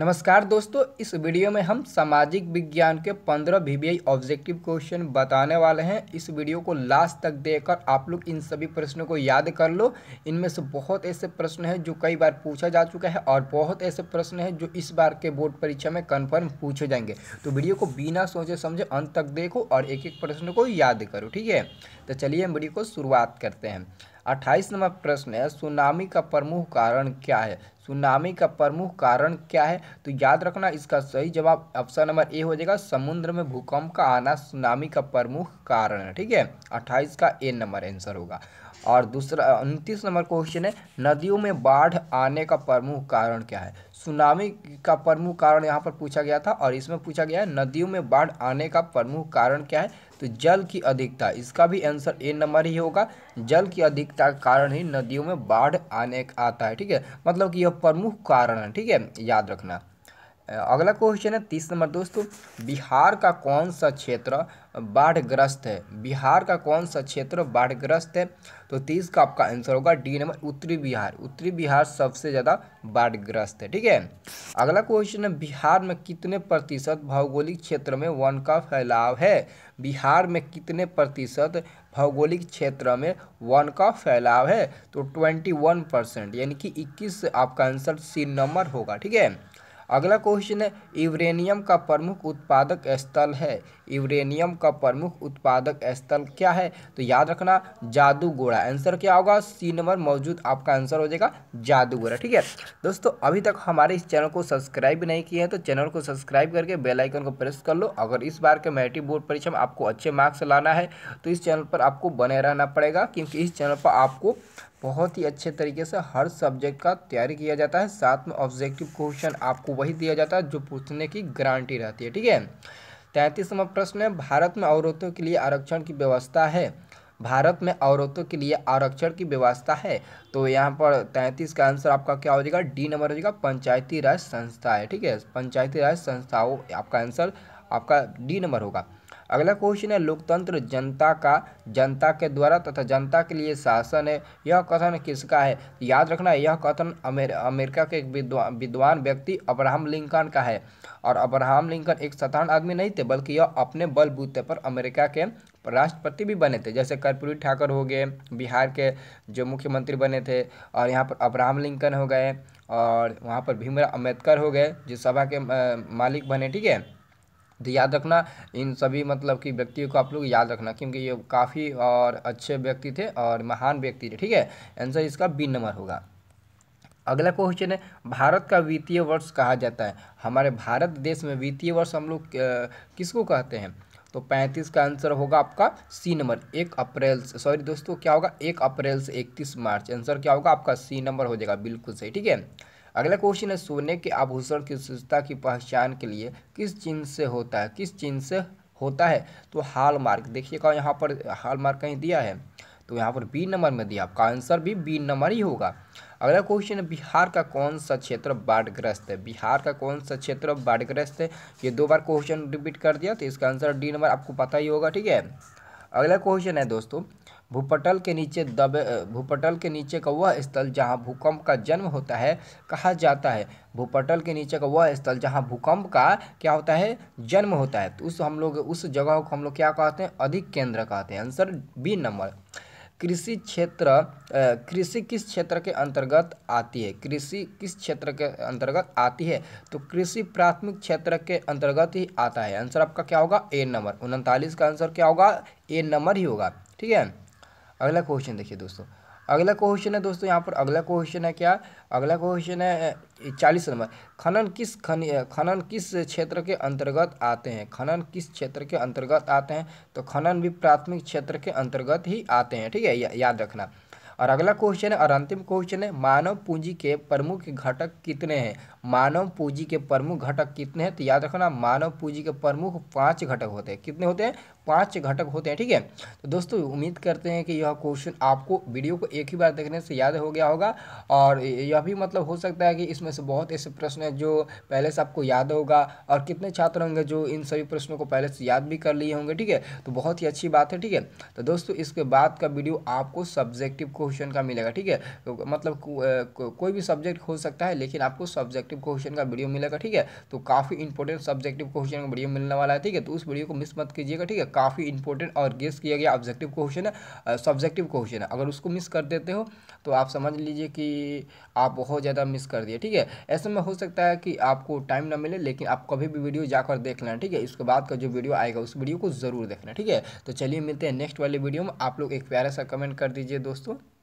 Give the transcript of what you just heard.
नमस्कार दोस्तों इस वीडियो में हम सामाजिक विज्ञान के पंद्रह वी ऑब्जेक्टिव क्वेश्चन बताने वाले हैं इस वीडियो को लास्ट तक देखकर आप लोग इन सभी प्रश्नों को याद कर लो इनमें से बहुत ऐसे प्रश्न हैं जो कई बार पूछा जा चुका है और बहुत ऐसे प्रश्न हैं जो इस बार के बोर्ड परीक्षा में कन्फर्म पूछे जाएंगे तो वीडियो को बिना सोचे समझे अंत तक देखो और एक एक प्रश्न को याद करो ठीक है तो चलिए हम वीडियो को शुरुआत करते हैं अट्ठाईस नंबर प्रश्न है सुनामी का प्रमुख कारण क्या है सुनामी का प्रमुख कारण क्या है तो याद रखना इसका सही जवाब ऑप्शन नंबर ए हो जाएगा समुद्र में भूकंप का आना सुनामी का प्रमुख कारण है ठीक है अट्ठाईस का ए नंबर आंसर होगा और दूसरा उनतीस नंबर क्वेश्चन है नदियों में बाढ़ आने का प्रमुख कारण क्या है सुनामी का प्रमुख कारण यहाँ पर पूछा गया था और इसमें पूछा गया है नदियों में बाढ़ आने का प्रमुख कारण क्या है तो जल की अधिकता इसका भी आंसर ए नंबर ही होगा जल की अधिकता का कारण ही नदियों में बाढ़ आने आता है ठीक है मतलब कि यह प्रमुख कारण है ठीक है याद रखना अगला क्वेश्चन है तीस नंबर दोस्तों बिहार का कौन सा क्षेत्र बाढ़ग्रस्त है बिहार का कौन सा क्षेत्र बाढ़ग्रस्त है तो तीस का आपका आंसर होगा डी नंबर उत्तरी बिहार उत्तरी बिहार सबसे ज़्यादा बाढ़ग्रस्त है ठीक है अगला क्वेश्चन है बिहार में कितने प्रतिशत भौगोलिक क्षेत्र में वन का फैलाव है बिहार में कितने प्रतिशत भौगोलिक क्षेत्र में वन का फैलाव है तो ट्वेंटी वन परसेंट यानी कि इक्कीस आपका आंसर सी नंबर होगा ठीक है अगला क्वेश्चन है यूरेनियम का प्रमुख उत्पादक स्थल है यूरेनियम का प्रमुख उत्पादक स्थल क्या है तो याद रखना जादूगोड़ा आंसर क्या होगा सी नंबर मौजूद आपका आंसर हो जाएगा जादूगोड़ा ठीक है दोस्तों अभी तक हमारे इस चैनल को सब्सक्राइब नहीं किए हैं तो चैनल को सब्सक्राइब करके बेलाइकन को प्रेस कर लो अगर इस बार के मैट्रिक बोर्ड परीक्षा में आपको अच्छे मार्क्स लाना है तो इस चैनल पर आपको बने रहना पड़ेगा क्योंकि इस चैनल पर आपको बहुत ही अच्छे तरीके से हर सब्जेक्ट का तैयारी किया जाता है साथ में ऑब्जेक्टिव क्वेश्चन आपको वही दिया जाता है जो पूछने की गारंटी रहती है ठीक है तैंतीसवा प्रश्न है भारत में औरतों के लिए आरक्षण की व्यवस्था है भारत में औरतों के लिए आरक्षण की व्यवस्था है तो यहाँ पर तैंतीस का आंसर आपका क्या हो जाएगा डी नंबर हो जाएगा पंचायती राज संस्था है ठीक है पंचायती राज संस्थाओं आपका आंसर आपका डी नंबर होगा अगला क्वेश्चन है लोकतंत्र जनता का जनता के द्वारा तथा जनता के लिए शासन है यह कथन किसका है याद रखना यह कथन अमेर, अमेरिका के एक विद्वा, विद्वान व्यक्ति अब्राहम लिंकन का है और अब्राहम लिंकन एक साधारण आदमी नहीं थे बल्कि यह अपने बलबूते पर अमेरिका के राष्ट्रपति भी बने थे जैसे कर्पूरी ठाकर हो गए बिहार के जो मुख्यमंत्री बने थे और यहाँ पर अब्राहम लिंकन हो गए और वहाँ पर भीमराव अम्बेडकर हो गए जो सभा के मालिक बने ठीक है तो याद रखना इन सभी मतलब कि व्यक्तियों को आप लोग याद रखना क्योंकि ये काफ़ी और अच्छे व्यक्ति थे और महान व्यक्ति थे ठीक है आंसर इसका बी नंबर होगा अगला क्वेश्चन है भारत का वित्तीय वर्ष कहा जाता है हमारे भारत देश में वित्तीय वर्ष हम लोग किसको कहते हैं तो पैंतीस का आंसर होगा आपका सी नंबर एक अप्रैल से सॉरी दोस्तों क्या होगा एक अप्रैल से इकतीस मार्च आंसर क्या होगा आपका सी नंबर हो जाएगा बिल्कुल सही ठीक है अगला क्वेश्चन है सोने के आभूषण की शुद्धता की पहचान के लिए किस चिन्ह से होता है किस चिन्ह से होता है तो हाल मार्क देखिएगा यहाँ पर हाल मार्क कहीं दिया है तो यहाँ पर बी नंबर में दिया आपका आंसर भी बी नंबर ही होगा अगला क्वेश्चन है बिहार का कौन सा क्षेत्र बाढ़ग्रस्त है बिहार का कौन सा क्षेत्र बाढ़ग्रस्त है ये दो बार क्वेश्चन रिपीट कर दिया तो इसका आंसर डी नंबर आपको पता ही होगा ठीक है अगला क्वेश्चन है दोस्तों भूपटल के नीचे दबे भूपटल के नीचे का वह स्थल जहाँ भूकंप का जन्म होता है कहा जाता है भूपटल के नीचे का वह स्थल जहाँ भूकंप का क्या होता है जन्म होता है तो उस हम लोग उस जगह को हम लोग क्या कहते हैं अधिक केंद्र कहते हैं आंसर बी नंबर कृषि क्षेत्र कृषि किस क्षेत्र के अंतर्गत आती है कृषि किस क्षेत्र के अंतर्गत आती है तो कृषि प्राथमिक क्षेत्र के अंतर्गत ही आता है आंसर आपका क्या होगा ए नंबर उनतालीस का आंसर क्या होगा ए नंबर ही होगा ठीक है अगला क्वेश्चन देखिए दोस्तों अगला क्वेश्चन है दोस्तों यहाँ पर अगला क्वेश्चन है क्या अगला क्वेश्चन है चालीस नंबर खनन किस खन खनन किस क्षेत्र के अंतर्गत आते हैं खनन किस क्षेत्र के अंतर्गत आते हैं तो खनन भी प्राथमिक क्षेत्र के अंतर्गत ही आते हैं ठीक है या, याद रखना और अगला क्वेश्चन है और अंतिम क्वेश्चन है मानव पूंजी के प्रमुख घटक कितने हैं मानव पूंजी के प्रमुख घटक कितने हैं तो याद रखना मानव पूंजी के प्रमुख पांच घटक होते हैं कितने होते हैं पाँच घटक होते हैं ठीक है तो दोस्तों उम्मीद करते हैं कि यह क्वेश्चन आपको वीडियो को एक ही बार देखने से याद हो गया होगा और यह भी मतलब हो सकता है कि इसमें से बहुत ऐसे प्रश्न हैं जो पहले से आपको याद होगा और कितने छात्र होंगे जो इन सभी प्रश्नों को पहले से याद भी कर लिए होंगे ठीक है तो बहुत ही अच्छी बात है ठीक है तो दोस्तों इसके बाद का वीडियो आपको सब्जेक्टिव क्वेश्चन का मिलेगा ठीक है तो मतलब को, कोई भी सब्जेक्ट हो सकता है लेकिन आपको सब्जेक्टिव क्वेश्चन का वीडियो मिलेगा ठीक है तो काफ़ी इंपॉर्टेंट सब्जेक्टिव क्वेश्चन का वीडियो मिलने वाला है ठीक है तो उस वीडियो को मिस मत कीजिएगा ठीक है काफ़ी इंपॉर्टेंट और गेस किया गया ऑब्जेक्टिव क्वेश्चन है सब्जेक्टिव क्वेश्चन है अगर उसको मिस कर देते हो तो आप समझ लीजिए कि आप बहुत ज़्यादा मिस कर दिए ठीक है ऐसे में हो सकता है कि आपको टाइम ना मिले लेकिन आप कभी भी वीडियो जाकर देख लेना ठीक है इसके बाद का जो वीडियो आएगा उस वीडियो को ज़रूर देखना ठीक है तो चलिए मिलते हैं नेक्स्ट वाले वीडियो में आप लोग एक प्यारा सा कमेंट कर दीजिए दोस्तों